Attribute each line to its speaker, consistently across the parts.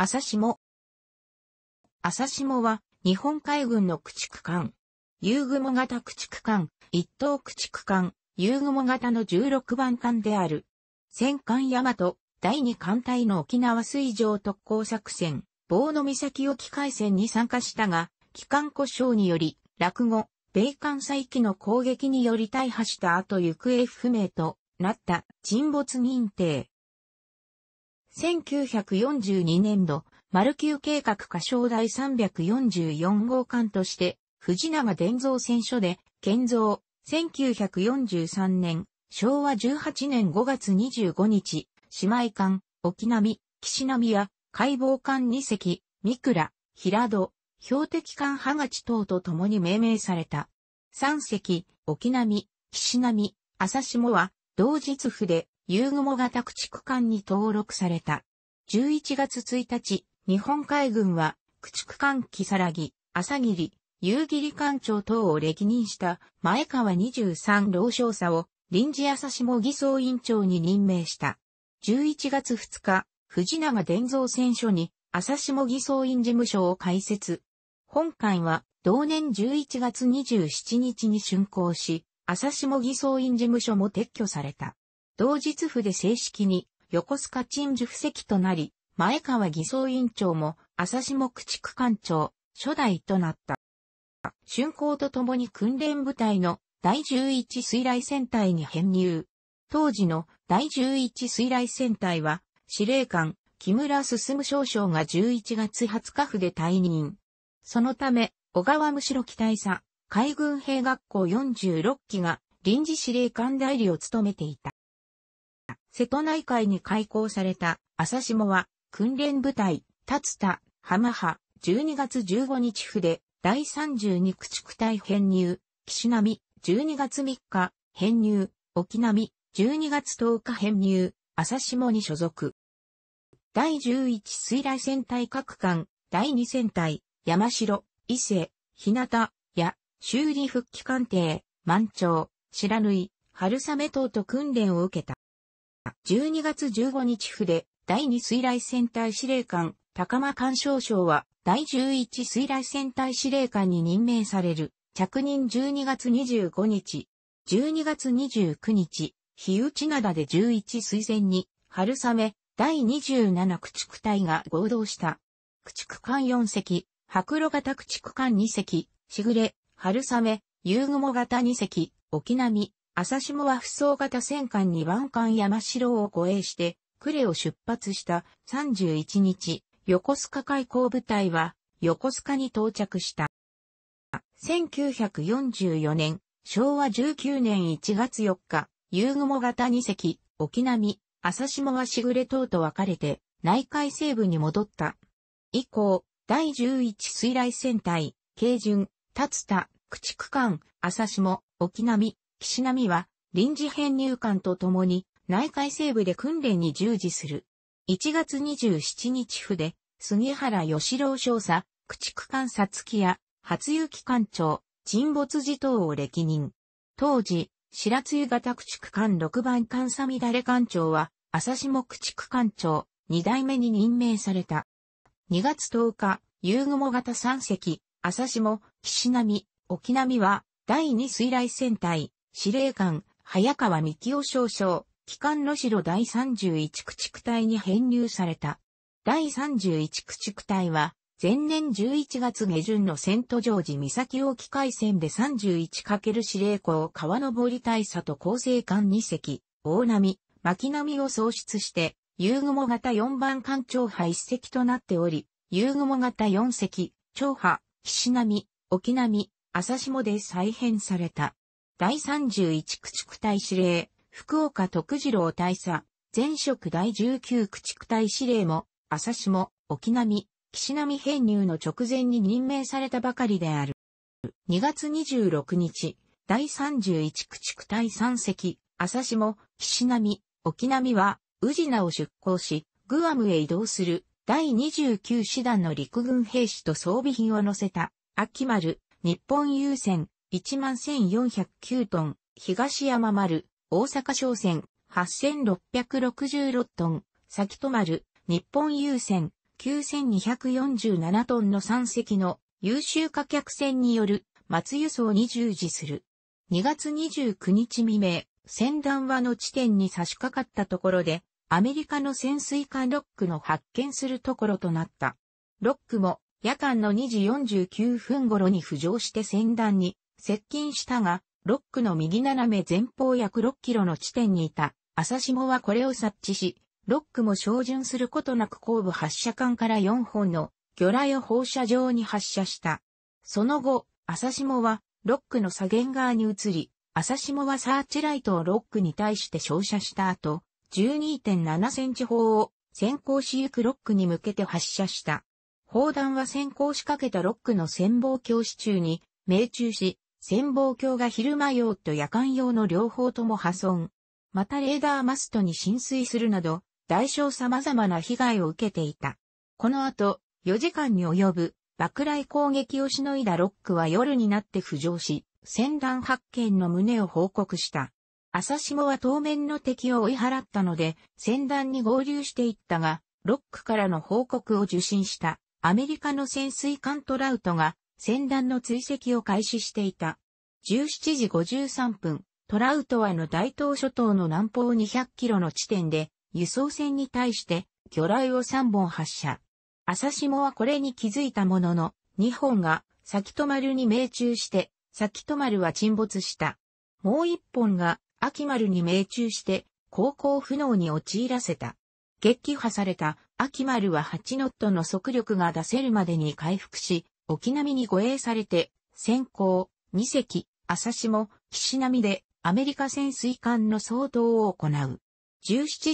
Speaker 1: 朝下。朝下は、日本海軍の駆逐艦。遊雲型駆逐艦、一等駆逐艦、遊雲型の16番艦である。戦艦大和、第2艦隊の沖縄水上特攻作戦、棒の岬沖海戦に参加したが、機関故障により、落語、米艦再起の攻撃により大破した後行方不明となった沈没認定。1942年度、丸級計画歌唱第344号館として、藤永伝造船所で、建造、1943年、昭和18年5月25日、姉妹艦、沖波、岸波や、解剖艦2隻、三倉、平戸、標的艦ハガチ等と共に命名された。3隻、沖波、岸波、朝下は、同日筆、ユーグモ型駆逐艦に登録された。11月1日、日本海軍は、駆逐艦キサラギ、朝霧、夕霧艦長等を歴任した前川23老少佐を臨時朝下偽装委員長に任命した。11月2日、藤永伝蔵選書に朝下偽装委員事務所を開設。本艦は同年11月27日に竣工し、朝下偽装委員事務所も撤去された。同日府で正式に横須賀鎮守布石となり、前川偽装委員長も朝下駆逐艦長、初代となった。竣工とともに訓練部隊の第11水雷戦隊に編入。当時の第11水雷戦隊は、司令官、木村進少将が11月20日府で退任。そのため、小川むしろ期待佐、海軍兵学校46期が臨時司令官代理を務めていた。瀬戸内海に開港された朝下は訓練部隊、立田、浜派、12月15日筆、第32駆逐隊編入、岸波、12月3日、編入、沖波、12月10日編入、朝下に所属。第11水雷戦隊各艦、第2戦隊、山城、伊勢、日向、や、修理復帰艦艇、満潮、白縫、春雨等と訓練を受けた。12月15日筆、第2水雷戦隊司令官、高間干渉省は、第11水雷戦隊司令官に任命される、着任12月25日、12月29日、日内灘で11水前に、春雨、第27駆逐隊が合同した。駆逐艦4隻、白露型駆逐艦2隻、しぐれ、春雨、夕雲型2隻、沖波、朝下は不走型戦艦2番艦山城を護衛して、呉を出発した31日、横須賀海溝部隊は横須賀に到着した。1944年、昭和19年1月4日、夕雲型2隻、沖波、朝下はしぐれ等と分かれて、内海西部に戻った。以降、第11水雷戦隊、京巡、立田、駆逐艦、朝下、沖波、岸波は臨時編入官と共に内海西部で訓練に従事する。1月27日府で、杉原義郎少佐、駆逐艦さつきや、初雪艦長、沈没時等を歴任。当時、白露型駆逐艦6番艦さだれ艦長は、朝下駆逐艦長、2代目に任命された。2月10日、夕雲型3隻、朝下、岸波、沖波は、第2水雷戦隊、司令官、早川幹夫少将、機関の城第31駆逐隊に編入された。第31駆逐隊は、前年11月下旬のセントジョージ岬沖海戦で 31× 司令校川登り大佐と構成艦2隻、大波、巻波を創出して、遊雲型4番艦長派1隻となっており、遊雲型4隻、長派、岸波、沖波、朝下で再編された。第31駆逐隊司令、福岡徳次郎大佐、前職第19駆逐隊司令も、朝下、沖波、岸並編入の直前に任命されたばかりである。2月26日、第31駆逐隊3隻、朝下、岸並、沖波は、宇品を出港し、グアムへ移動する第29師団の陸軍兵士と装備品を乗せた、秋丸、日本優先、11409トン、東山丸、大阪商船、8666トン、先と丸、日本郵船、9247トンの3隻の優秀貨客船による松輸送に従事する。2月29日未明、船団はの地点に差し掛かったところで、アメリカの潜水艦ロックの発見するところとなった。ロックも夜間の2時49分頃に浮上して船団に接近したが、ロックの右斜め前方約6キロの地点にいた、朝下はこれを察知し、ロックも照準することなく後部発射管から4本の魚雷を放射状に発射した。その後、朝下はロックの左舷側に移り、朝下はサーチライトをロックに対して照射した後、12.7センチ砲を先行しゆくロックに向けて発射した。砲弾は先行しかけたロックの潜望鏡支柱に命中し、潜望鏡が昼間用と夜間用の両方とも破損。またレーダーマストに浸水するなど、大小様々な被害を受けていた。この後、4時間に及ぶ爆雷攻撃をしのいだロックは夜になって浮上し、戦乱発見の旨を報告した。朝下は当面の敵を追い払ったので、戦乱に合流していったが、ロックからの報告を受信した、アメリカの潜水艦トラウトが、戦乱の追跡を開始していた。17時53分、トラウトはの大東諸島の南方200キロの地点で、輸送船に対して魚雷を3本発射。朝下はこれに気づいたものの、2本が先止まるに命中して、先止まるは沈没した。もう1本が秋丸に命中して、航行不能に陥らせた。撃破された秋丸は8ノットの速力が出せるまでに回復し、沖波に護衛されて、先行、二隻、朝下、岸波でアメリカ潜水艦の騒動を行う。17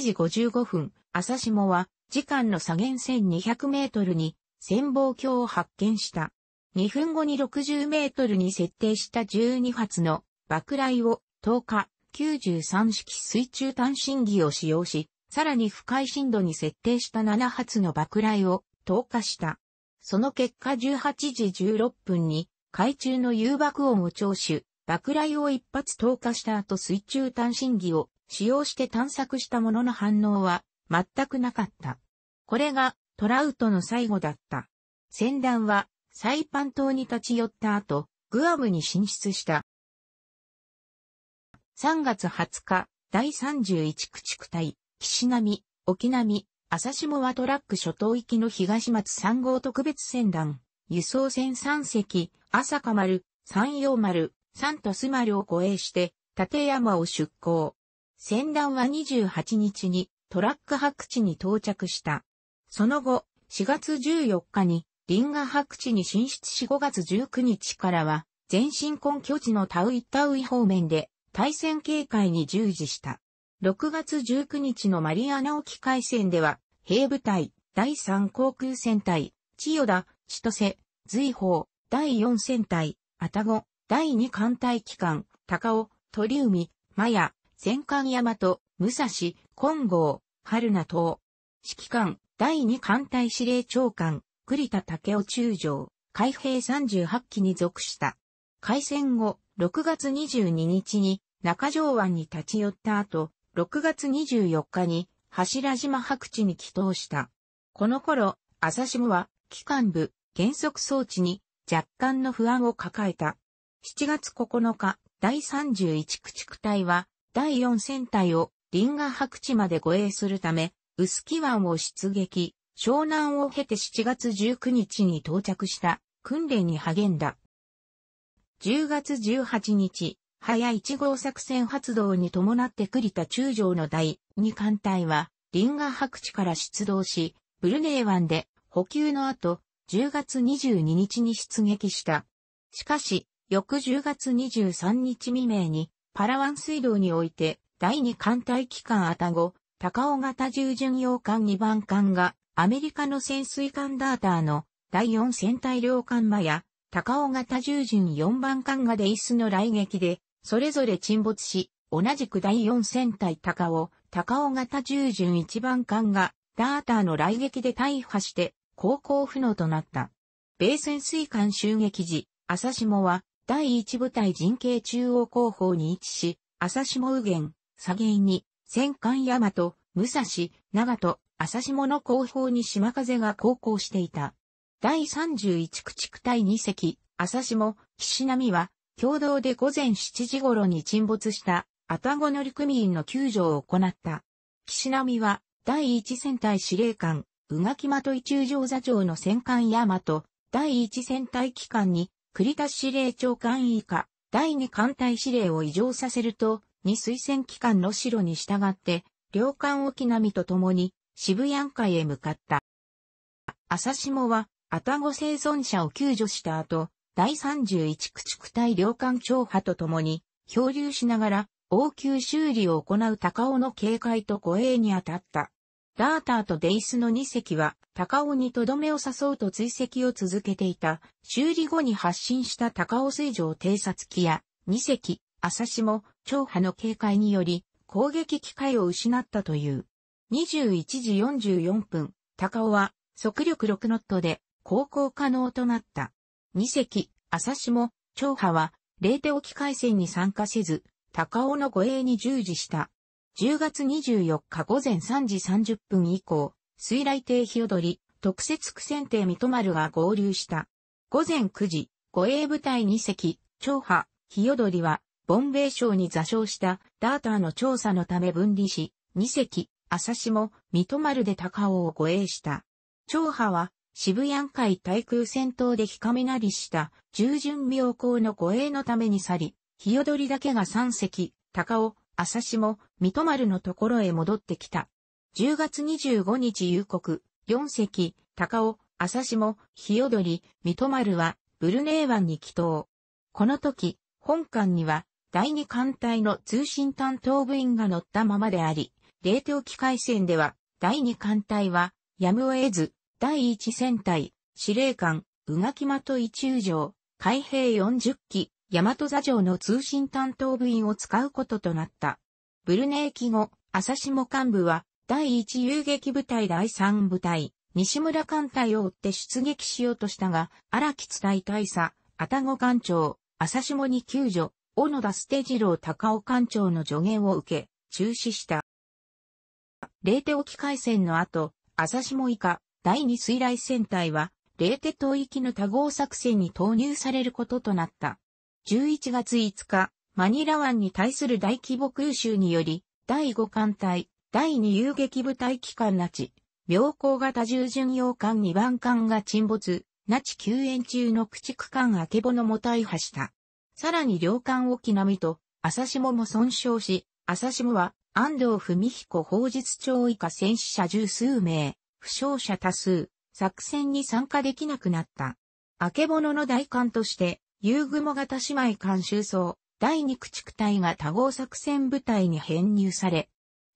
Speaker 1: 時55分、朝下は時間の左舷1200メートルに潜望鏡を発見した。2分後に60メートルに設定した12発の爆雷を10日93式水中単身儀を使用し、さらに深い深度に設定した7発の爆雷を投下した。その結果18時16分に、海中の誘爆音を聴取、爆雷を一発投下した後水中探針儀を使用して探索したものの反応は全くなかった。これがトラウトの最後だった。船団はサイパン島に立ち寄った後、グアムに進出した。3月20日、第31駆逐隊、岸波、沖波、朝下はトラック諸島行きの東松3号特別船団、輸送船3隻、朝霞丸、山陽丸、三都須丸を護衛して、立山を出港。船団は28日にトラック白地に到着した。その後、4月14日にリンガ白地に進出し5月19日からは、全身根拠地のタウイタウイ方面で対戦警戒に従事した。6月19日のマリアナ沖海戦では、兵部隊、第三航空戦隊、千代田、千歳、随宝、第四戦隊、愛宕、第二艦隊機関、高尾、鳥海、マヤ、戦艦大和、武蔵、金剛、春名等。指揮官、第二艦隊司令長官、栗田武雄中将、海兵38期に属した。開戦後、6月22日に中条湾に立ち寄った後、6月24日に柱島白地に帰投した。この頃、朝下は、機関部、原則装置に、若干の不安を抱えた。7月9日、第31駆逐隊は、第4戦隊を、リンガ白地まで護衛するため、薄木湾を出撃、湘南を経て7月19日に到着した、訓練に励んだ。10月18日、早1号作戦発動に伴って栗田中将の第2艦隊は、リンガ白地から出動し、ブルネー湾で補給の後、10月22日に出撃した。しかし、翌10月23日未明に、パラワン水道において、第2艦隊機関アタゴ、高尾型従巡洋艦2番艦が、アメリカの潜水艦ダーターの第4戦隊両艦マや、高尾型従巡4番艦がデイスの来撃で、それぞれ沈没し、同じく第4戦隊高尾、高尾型従順一番艦が、ダーターの来撃で大破して、航行不能となった。米潜水艦襲撃時、朝下は、第1部隊陣形中央後方に位置し、朝下右舷、左舷に、戦艦大和、武蔵、長門、朝下の後方に島風が航行していた。第31駆逐隊2隻、朝下、岸波は、共同で午前7時頃に沈没した愛宕乗組員の救助を行った。岸波は第1戦隊司令官、宇垣的中上座長の戦艦大和、第1戦隊機関に栗田司令長官以下、第2艦隊司令を異常させると、二推薦機関の城に従って、両艦沖波と共に渋谷海へ向かった。朝下は、愛宕生存者を救助した後、第31駆逐隊領艦長派と共に、漂流しながら、応急修理を行う高尾の警戒と護衛に当たった。ラーターとデイスの2隻は、高尾にとどめを誘うと追跡を続けていた、修理後に発進した高尾水上偵察機や、2隻、朝も、長波の警戒により、攻撃機会を失ったという。21時44分、高尾は、速力6ノットで、航行可能となった。二隻、朝下、長派は、霊手沖海戦に参加せず、高尾の護衛に従事した。10月24日午前3時30分以降、水雷艇日踊り、特設苦戦艇三戸丸が合流した。午前9時、護衛部隊二隻、長派、日踊りは、ボンベイ省に座礁したダーターの調査のため分離し、二隻、朝下、三戸丸で高尾を護衛した。長派は、渋谷海対空戦闘で日亀なりした従順妙高の護衛のために去り、日踊りだけが三隻、高尾、浅島、三戸丸のところへ戻ってきた。10月25日夕刻、四隻、高尾、浅島、日踊り、三戸丸は、ブルネー湾に帰島。この時、本館には、第二艦隊の通信担当部員が乗ったままであり、冷凍機械戦では、第二艦隊は、やむを得ず、第一戦隊、司令官、宇垣的一宇城、海兵40機、大和座城の通信担当部員を使うこととなった。ブルネー記後、朝下幹部は、第一遊撃部隊第三部隊、西村艦隊を追って出撃しようとしたが、荒木伝大佐、愛宕艦長、朝下に救助、小野田捨て次郎高尾艦長の助言を受け、中止した。冷手沖海戦の後、朝下以下、第2水雷戦隊は、冷徹島域の多号作戦に投入されることとなった。11月5日、マニラ湾に対する大規模空襲により、第5艦隊、第2遊撃部隊機関那智、妙高型従巡洋艦2番艦が沈没、那智救援中の駆逐艦あけぼのも大破した。さらに両艦沖波と、朝下も損傷し、朝下は安藤文彦法術長以下戦死者十数名、負傷者多数、作戦に参加できなくなった。明け物の大艦として、夕雲型姉妹艦収装、第二駆逐隊が多号作戦部隊に編入され、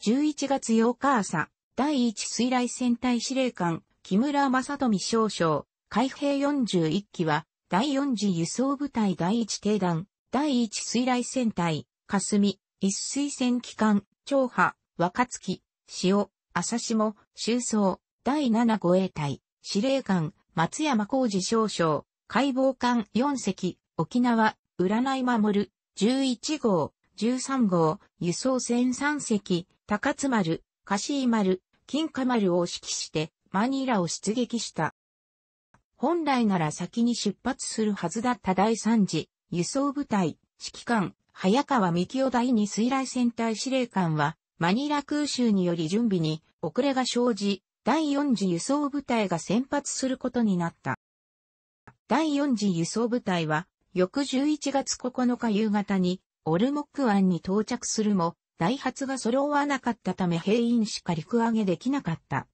Speaker 1: 11月8日朝、第一水雷戦隊司令官、木村正富少将、海兵41機は、第四次輸送部隊第一定団、第一水雷戦隊、霞、一水戦機関、長波、若月、潮、朝下、修装、第7護衛隊、司令官、松山浩二少将、解剖官4隻、沖縄、占い守、る、11号、13号、輸送船3隻、高津丸、カシー丸、金華丸を指揮して、マニラを出撃した。本来なら先に出発するはずだった第3次、輸送部隊、指揮官、早川幹夫第2水雷戦隊司令官は、マニラ空襲により準備に遅れが生じ、第4次輸送部隊が先発することになった。第4次輸送部隊は、翌11月9日夕方に、オルモック湾に到着するも、大発が揃わなかったため兵員しか陸揚げできなかった。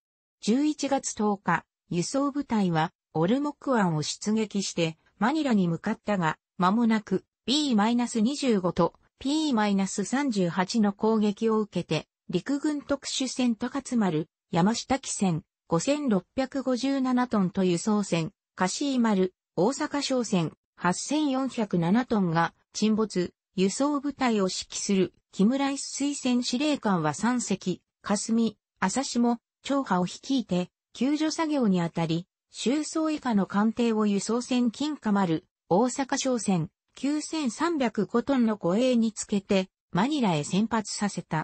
Speaker 1: 11月10日、輸送部隊は、オルモック湾を出撃して、マニラに向かったが、間もなく、B-25 と P-38 の攻撃を受けて、陸軍特殊戦高津丸、山下汽船、5657トンと輸送船、カシー丸、大阪商船、8407トンが沈没、輸送部隊を指揮する木村一水船司令官は3隻、霞、朝も、長波を率いて、救助作業にあたり、収葬以下の艦艇を輸送船金貨丸、大阪商船、9305トンの護衛につけて、マニラへ先発させた。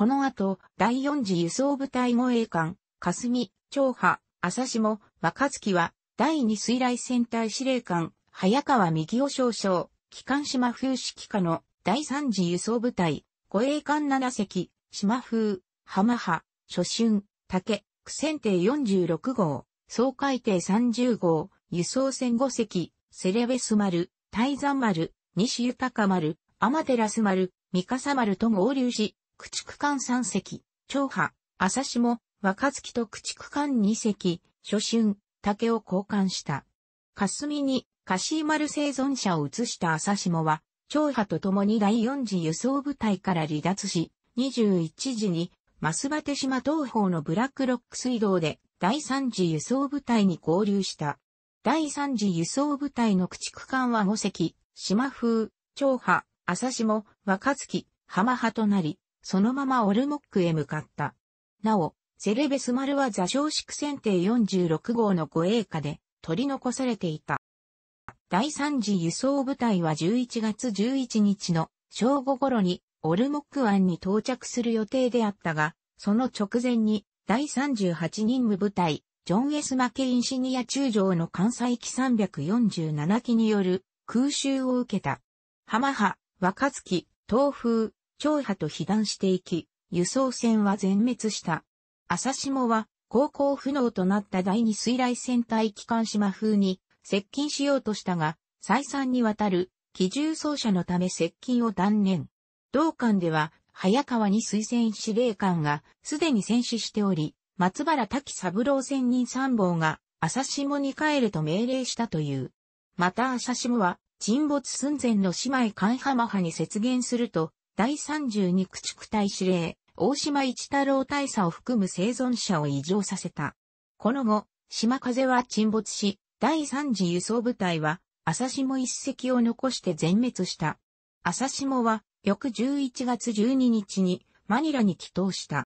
Speaker 1: この後、第四次輸送部隊護衛艦、霞、長波、朝下、若月は、第二水雷戦隊司令官、早川右尾少将、機関島風式下の第三次輸送部隊、護衛艦7隻、島風、浜波、初春、竹、苦戦艇46号、総海艇30号、輸送船5隻、セレベス丸、大山丸、西豊丸、アマテラス丸、三笠丸と合流し、駆逐艦3隻、長波、朝下、若月と駆逐艦2隻、初春、竹を交換した。霞に、カシーマル生存者を移した朝下は、長波と共に第4次輸送部隊から離脱し、21時に、増バテ島東方のブラックロック水道で、第3次輸送部隊に合流した。第3次輸送部隊の駆逐艦は5隻、島風、長波、朝下、若月、浜派となり、そのままオルモックへ向かった。なお、セレベス丸は座礁式選定46号の護衛下で取り残されていた。第3次輸送部隊は11月11日の正午頃にオルモック湾に到着する予定であったが、その直前に第38任務部隊、ジョン・エス・マケインシニア中将の関西機347機による空襲を受けた。浜波、若月、東風、長波と被弾していき、輸送船は全滅した。朝もは、航行不能となった第二水雷戦隊機関島風に接近しようとしたが、再三にわたる機銃奏者のため接近を断念。同館では、早川に推薦司令官がすでに戦死しており、松原滝三郎仙人参謀が朝霜に帰れと命令したという。また朝霜は沈没寸前の姉妹関浜派に接言すると、第32駆逐隊司令、大島一太郎大佐を含む生存者を異常させた。この後、島風は沈没し、第3次輸送部隊は、朝下一隻を残して全滅した。朝下は、翌11月12日に、マニラに帰投した。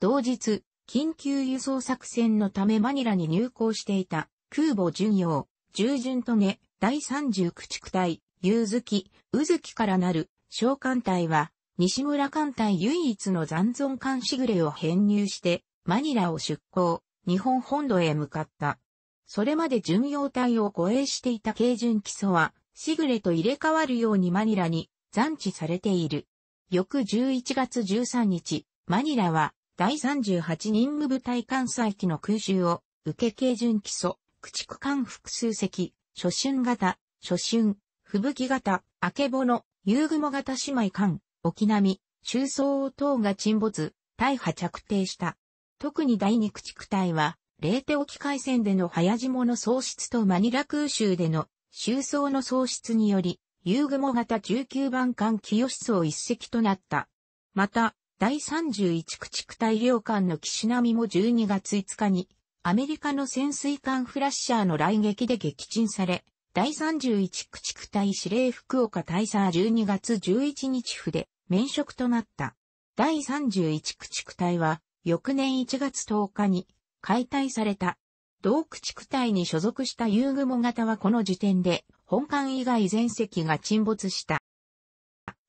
Speaker 1: 同日、緊急輸送作戦のためマニラに入港していた、空母巡洋、従順とね、第30駆逐隊、夕月、うずきからなる小艦隊は、西村艦隊唯一の残存艦しぐれを編入して、マニラを出港、日本本土へ向かった。それまで巡洋隊を護衛していた軽巡基礎は、しぐれと入れ替わるようにマニラに残置されている。翌11月13日、マニラは第38任務部隊艦載機の空襲を受け軽巡基礎、駆逐艦複数隻、初春型、初春、吹雪型、明けぼの、夕雲型姉妹艦、沖波、周総等が沈没、大破着底した。特に第二駆逐隊は、レーテ沖海戦での早島の喪失とマニラ空襲での収葬の喪失により、夕雲型19番艦清を一隻となった。また、第31駆逐隊領艦の岸みも12月5日に、アメリカの潜水艦フラッシャーの来撃で撃沈され、第31駆逐隊司令福岡大佐12月11日府で免職となった。第31駆逐隊は翌年1月10日に解体された。同駆逐隊に所属した遊具も型はこの時点で本館以外全席が沈没した。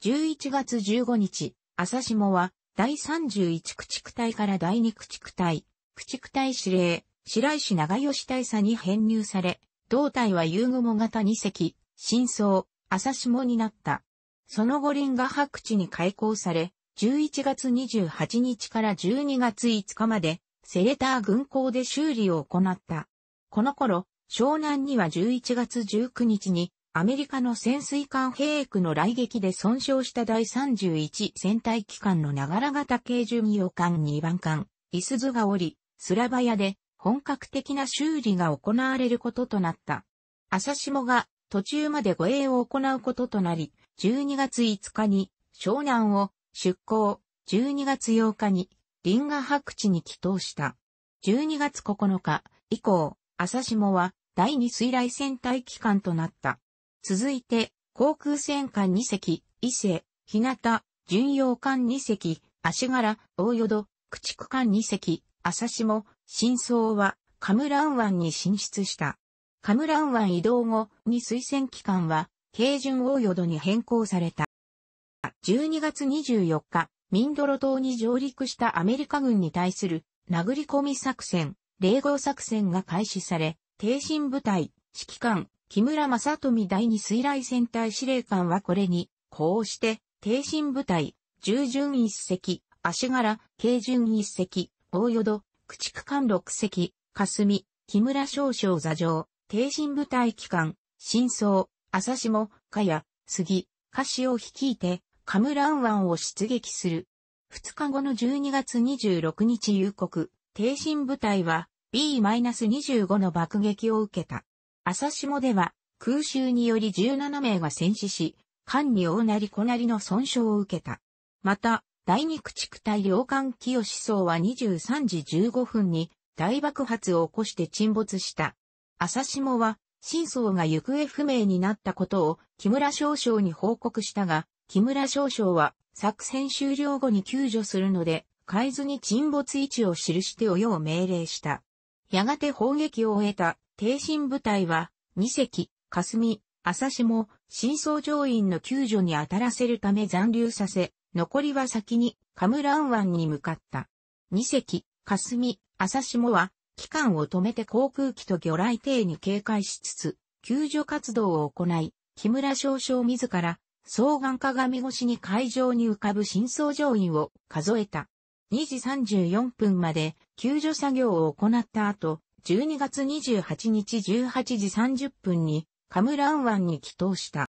Speaker 1: 11月15日、朝下は第31駆逐隊から第2駆逐隊、駆逐隊司令、白石長吉大佐に編入され、胴体は具雲型2隻、真相、朝霜になった。その後輪が白地に開港され、11月28日から12月5日まで、セレター軍港で修理を行った。この頃、湘南には11月19日に、アメリカの潜水艦兵役の来撃で損傷した第31戦隊機関の長良型軽巡洋艦2番艦、イスズがおり、スラバヤで本格的な修理が行われることとなった。朝下が途中まで護衛を行うこととなり、12月5日に湘南を出港、12月8日に林河白地に帰島した。12月9日以降、朝下は第二水雷戦隊機関となった。続いて、航空戦艦2隻、伊勢、日向、巡洋艦2隻、足柄、大淀、駆逐艦2隻、朝下、真相は、カムラン湾に進出した。カムラン湾移動後に推薦機関は、軽順大淀に変更された。12月24日、ミンドロ島に上陸したアメリカ軍に対する殴り込み作戦、冷合作戦が開始され、停身部隊、指揮官、木村正富第二水雷戦隊司令官はこれに、こうして、停身部隊、従順一隻、足柄、軽順一隻、大淀、駆逐艦六隻、霞、木村少将座上、帝身部隊機関、真相、朝下、かや、杉、歌詞を率いて、カムラン湾を出撃する。2日後の12月26日夕刻、帝身部隊は B-25 の爆撃を受けた。朝下では空襲により17名が戦死し、艦に大なり小なりの損傷を受けた。また、第二駆逐隊洋艦清層は23時15分に大爆発を起こして沈没した。朝下は、真相が行方不明になったことを木村少将に報告したが、木村少将は作戦終了後に救助するので、海図に沈没位置を記しておよう命令した。やがて砲撃を終えた、挺身部隊は、二隻、霞、朝下、真相乗員の救助に当たらせるため残留させ、残りは先にカムラン湾に向かった。二隻、霞、朝下は、機関を止めて航空機と魚雷艇に警戒しつつ、救助活動を行い、木村少将自ら、双眼鏡越しに海上に浮かぶ真相乗員を数えた。2時34分まで救助作業を行った後、12月28日18時30分にカムラン湾に帰投した。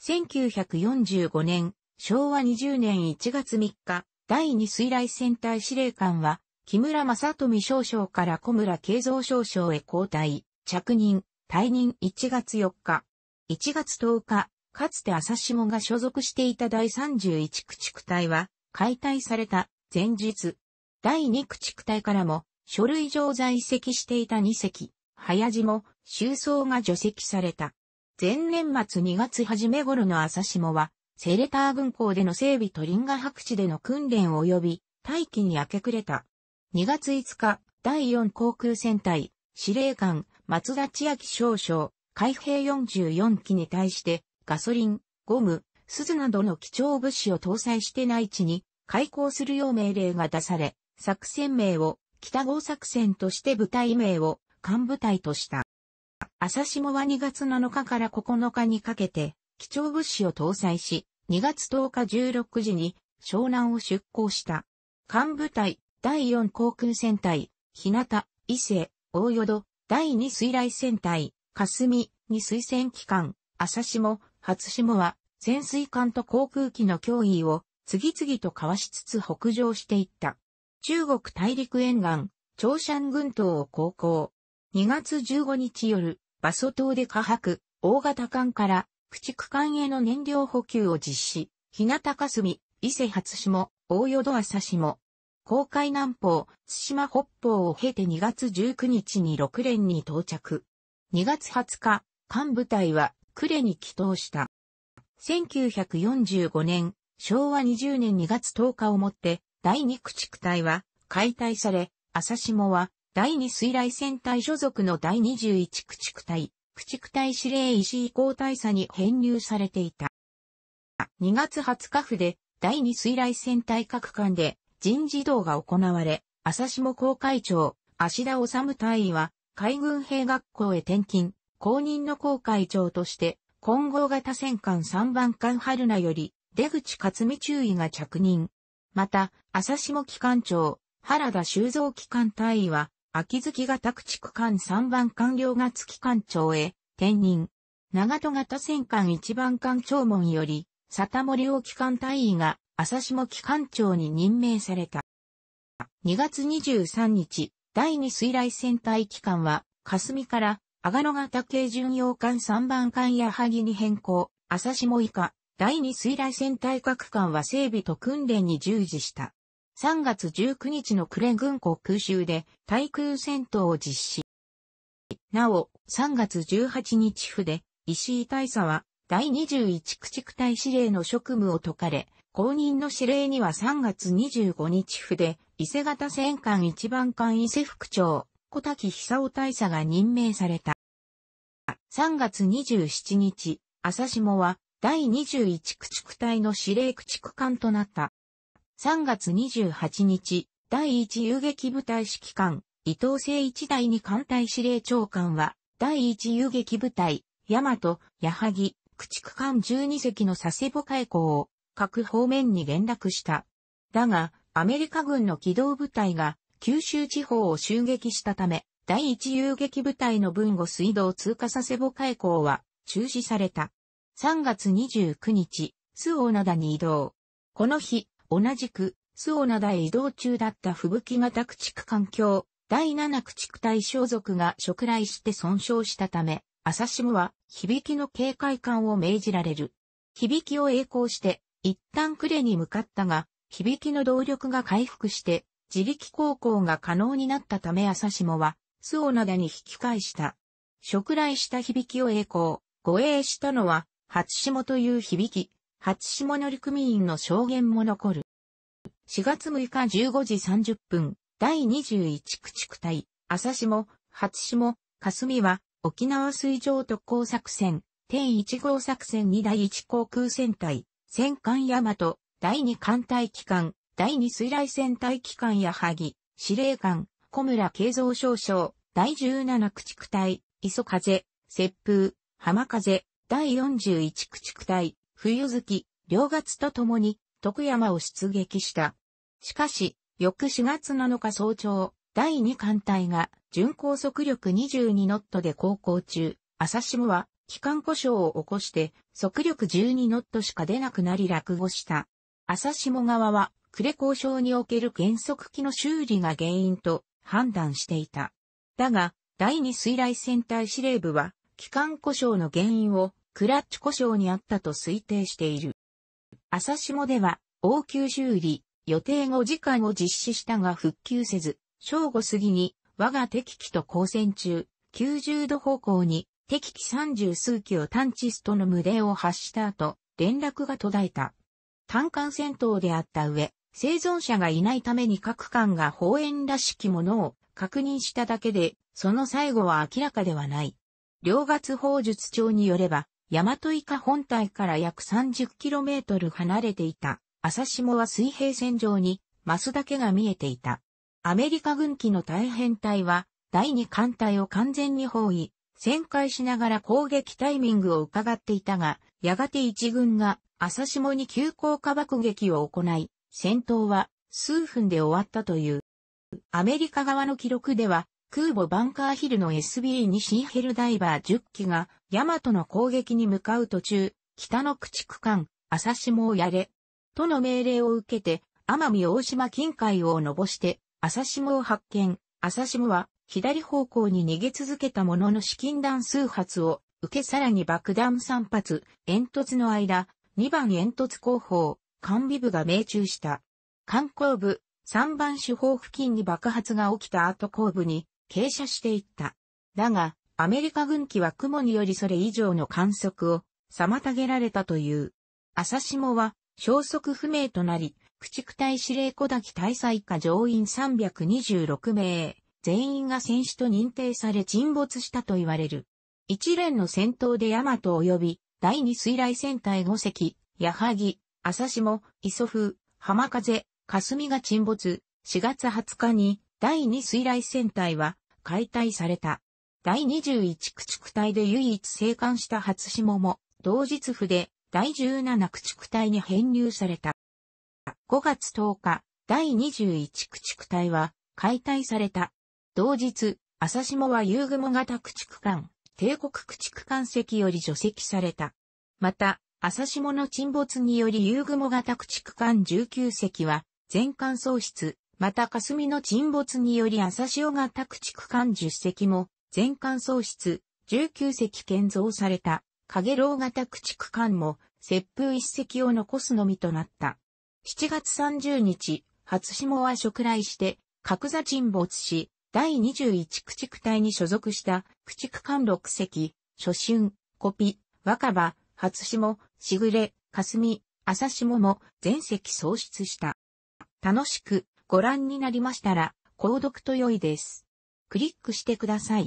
Speaker 1: 1945年昭和20年1月3日、第2水雷戦隊司令官は、木村正富少将から小村慶三少将へ交代、着任、退任1月4日。1月10日、かつて朝下が所属していた第31駆逐隊は、解体された、前日。第2駆逐隊からも、書類上在籍していた2隻、早地も、収葬が除籍された。前年末2月初め頃の朝下は、セレター軍港での整備とリンガ白地での訓練及び、待機に明け暮れた。2月5日、第4航空戦隊、司令官、松田千秋少将、海兵44機に対して、ガソリン、ゴム、鈴などの貴重物資を搭載して内地に、開港するよう命令が出され、作戦名を、北号作戦として部隊名を、幹部隊とした。朝下は2月7日から9日にかけて、貴重物資を搭載し、2月10日16時に湘南を出港した。艦部隊、第4航空戦隊、日向、伊勢、大淀、第2水雷戦隊、霞、に水戦機関、朝下、初下は、潜水艦と航空機の脅威を次々と交わしつつ北上していった。中国大陸沿岸、長山群島を航行。2月15日夜、馬祖島で下泊、大型艦から駆逐艦への燃料補給を実施、日向霞、伊勢初下、大淀朝下、公海南方、津島北方を経て2月19日に6連に到着。2月20日、艦部隊は呉に帰島した。1945年、昭和20年2月10日をもって、第2駆逐隊は解体され、朝下は第2水雷戦隊所属の第21駆逐隊、駆逐隊司令石井皇大佐に編入されていた。2月20日府で第2水雷戦隊各館で人事動が行われ、朝下公会長、足田治大員は海軍兵学校へ転勤、公認の公会長として、混合型戦艦3番艦春名より出口勝美中尉が着任。また、朝下機関長、原田修造機関隊員は、秋月型駆逐艦3番艦両が月艦長へ転任。長戸型戦艦1番艦長門より、佐田森沖艦隊員が朝下機関長に任命された。2月23日、第2水雷戦隊機関は、霞から阿賀野型軽巡洋艦3番艦矢萩に変更、朝下以下、第2水雷戦隊各艦は整備と訓練に従事した。3月19日のクレ軍港空襲で対空戦闘を実施。なお、3月18日府で、石井大佐は、第21駆逐隊司令の職務を解かれ、公認の司令には3月25日府で、伊勢型戦艦一番艦伊勢副長、小滝久夫大佐が任命された。3月27日、朝下は、第21駆逐隊の司令駆逐艦となった。3月28日、第1遊撃部隊指揮官、伊藤誠一第二艦隊司令長官は、第1遊撃部隊、大和、矢作、駆逐艦12隻の佐世保海溝を、各方面に連絡した。だが、アメリカ軍の機動部隊が、九州地方を襲撃したため、第1遊撃部隊の分後水道通過佐世保海溝は、中止された。3月29日、周尾灘に移動。この日、同じく、周オ灘へ移動中だった吹雪型駆逐艦橋、第七駆逐隊小族が触来して損傷したため、朝シムは響きの警戒艦を命じられる。響きを栄光して、一旦呉に向かったが、響きの動力が回復して、自力航行が可能になったため朝下は、周オ灘に引き返した。触来した響きを栄光、護衛したのは、初下という響き、初下乗組員の証言も残る。4月6日15時30分、第21駆逐隊、朝下、初下、霞は、沖縄水上特攻作戦、天1号作戦2第1航空戦隊、戦艦大和、第2艦隊機関、第2水雷戦隊機関やはぎ、司令官、小村慶三少将、第17駆逐隊、磯風、接風、浜風、第41駆逐隊、冬月、両月とともに、徳山を出撃した。しかし、翌4月7日早朝、第2艦隊が、巡航速力22ノットで航行中、朝下は、機関故障を起こして、速力12ノットしか出なくなり落語した。朝下側は、呉交渉における原則機の修理が原因と判断していた。だが、第2水雷戦隊司令部は、機関故障の原因をクラッチ故障にあったと推定している。朝下では、応急修理、予定5時間を実施したが復旧せず、正午過ぎに、我が敵機と交戦中、90度方向に、敵機30数機を探知ストの群れを発した後、連絡が途絶えた。単艦戦闘であった上、生存者がいないために各艦が砲炎らしきものを確認しただけで、その最後は明らかではない。両月砲術長によれば、大和イカ本体から約 30km 離れていた、朝霜は水平線上に、マスだけが見えていた。アメリカ軍機の大変隊は、第二艦隊を完全に包囲、旋回しながら攻撃タイミングを伺っていたが、やがて一軍が朝霜に急降下爆撃を行い、戦闘は数分で終わったという。アメリカ側の記録では、空母バンカーヒルの SB2 シンヘルダイバー10機が大和の攻撃に向かう途中、北の駆逐艦、朝下をやれ、との命令を受けて、奄美大島近海を登して、朝下を発見、朝下は左方向に逃げ続けたものの資金弾数発を受けさらに爆弾3発、煙突の間、2番煙突後方、管備部が命中した。艦後部、3番手法付近に爆発が起きた後後部に傾斜していった。だが、アメリカ軍機は雲によりそれ以上の観測を妨げられたという。朝下は消息不明となり、駆逐隊司令小滝大祭下乗員326名、全員が戦死と認定され沈没したと言われる。一連の戦闘で大和及び第二水雷戦隊5隻、矢作、朝下、磯風、浜風、霞が沈没、4月20日に第二水雷戦隊は解体された。第21駆逐隊で唯一生還した初下も、同日府で第17駆逐隊に編入された。5月10日、第21駆逐隊は解体された。同日、朝下は夕雲型駆逐艦、帝国駆逐艦席より除籍された。また、朝下の沈没により夕雲型駆逐艦19隻は、全艦喪失、また霞の沈没により朝潮型駆逐艦10隻も、全館喪失、19隻建造された、影楼型駆逐艦も、接風一隻を残すのみとなった。7月30日、初下は食来して、格座沈没し、第21駆逐隊に所属した駆逐艦6隻、初春、コピ、若葉、初下、しぐれ、霞、朝下も全席喪失した。楽しくご覧になりましたら、購読と良いです。クリックしてください。